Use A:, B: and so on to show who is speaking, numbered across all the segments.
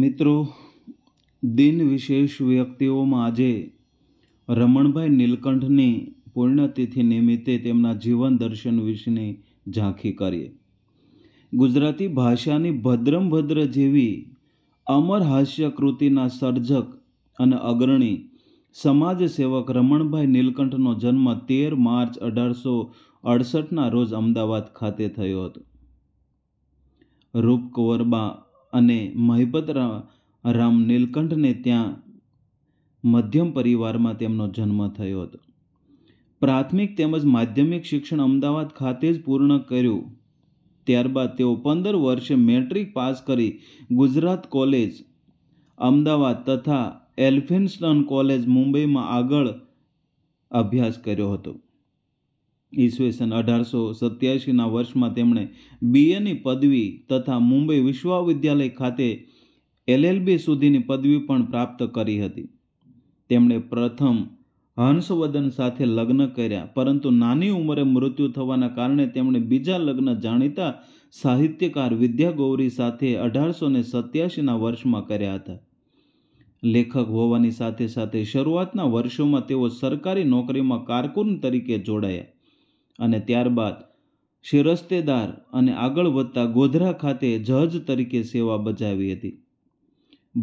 A: મિત્રો દિન વિશેષ વ્યક્તિઓમાં આજે રમણભાઈ નીલકંઠની પૂર્ણતિથિ નિમિત્તે તેમના જીવન દર્શન વિશેની ઝાંખી કરીએ ગુજરાતી ભાષાની ભદ્રમ જેવી અમર હાસ્ય કૃતિના સર્જક અને અગ્રણી સમાજ સેવક રમણભાઈ નીલકંઠનો જન્મ તેર માર્ચ અઢારસો અડસઠના રોજ અમદાવાદ ખાતે થયો હતો રૂપકુંવરબા અને મહિપત રામ નીલકંઠને ત્યાં મધ્યમ પરિવારમાં તેમનો જન્મ થયો હતો પ્રાથમિક તેમજ માધ્યમિક શિક્ષણ અમદાવાદ ખાતે જ પૂર્ણ કર્યું ત્યારબાદ તેઓ પંદર વર્ષે મેટ્રિક પાસ કરી ગુજરાત કોલેજ અમદાવાદ તથા એલ્ફિન્સ્ટન કોલેજ મુંબઈમાં આગળ અભ્યાસ કર્યો હતો ઈસવીસન અઢારસો સત્યાસીના વર્ષમાં તેમણે બીએની પદવી તથા મુંબઈ વિશ્વવિદ્યાલય ખાતે એલએલબી સુધીની પદવી પણ પ્રાપ્ત કરી હતી તેમણે પ્રથમ હંસવદન સાથે લગ્ન કર્યા પરંતુ નાની ઉંમરે મૃત્યુ થવાના કારણે તેમણે બીજા લગ્ન જાણીતા સાહિત્યકાર વિદ્યાગૌરી સાથે અઢારસો ને સત્યાસીના વર્ષમાં કર્યા હતા લેખક હોવાની સાથે સાથે શરૂઆતના વર્ષોમાં તેઓ સરકારી નોકરીમાં કારકુન તરીકે જોડાયા અને ત્યારબાદ શિરસ્તેદાર અને આગળ વધતા ગોધરા ખાતે જજ તરીકે સેવા બજાવી હતી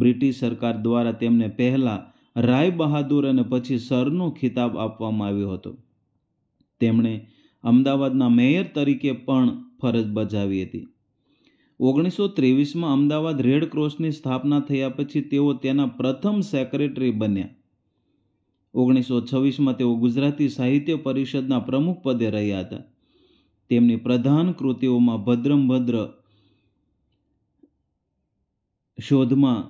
A: બ્રિટિશ સરકાર દ્વારા તેમને પહેલાં રાય બહાદુર અને પછી સરનો ખિતાબ આપવામાં આવ્યો હતો તેમણે અમદાવાદના મેયર તરીકે પણ ફરજ બજાવી હતી ઓગણીસો ત્રેવીસમાં અમદાવાદ રેડ ક્રોસની સ્થાપના થયા પછી તેઓ તેના પ્રથમ સેક્રેટરી બન્યા ઓગણીસો છવ્વીસમાં તેઓ ગુજરાતી સાહિત્ય પરિષદના પ્રમુખ પદે રહ્યા હતા તેમની પ્રધાન કૃતિઓમાં ભદ્રમભદ્ર શોધમાં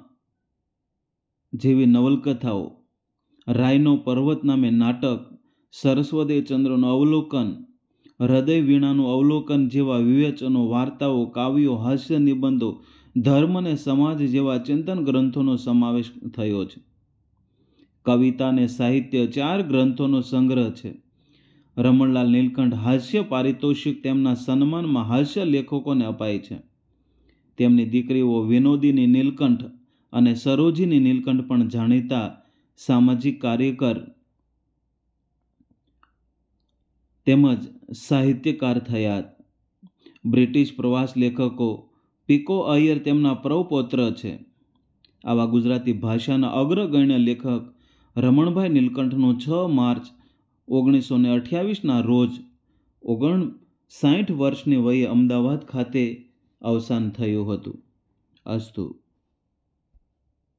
A: જેવી નવલકથાઓ રાયનો પર્વત નામે નાટક સરસ્વતી ચંદ્રનું અવલોકન હૃદય વીણાનું અવલોકન જેવા વિવેચનો વાર્તાઓ કાવ્યો હાસ્ય નિબંધો ધર્મ અને સમાજ જેવા ચિંતન ગ્રંથોનો સમાવેશ થયો છે કવિતા અને સાહિત્ય ચાર ગ્રંથોનો સંગ્રહ છે રમણલાલ નીલકંઠ હાસ્ય પારિતોષિક તેમના સન્માનમાં હાસ્ય લેખકોને અપાય છે તેમની દીકરીઓ વિનોદીની નીલકંઠ અને સરોજીની નીલકંઠ પણ જાણીતા સામાજિક કાર્યકર તેમજ સાહિત્યકાર થયા બ્રિટિશ પ્રવાસ લેખકો પીકો અય્યર તેમના પ્રૌપૌત્ર છે આવા ગુજરાતી ભાષાના અગ્રગણ્ય લેખક રમણભાઈ નીલકંઠનો છ માર્ચ ઓગણીસો ને અઠ્યાવીસના રોજ ઓગણ સાઠ વર્ષની વયે અમદાવાદ ખાતે અવસાન થયું હતું અસ્તુ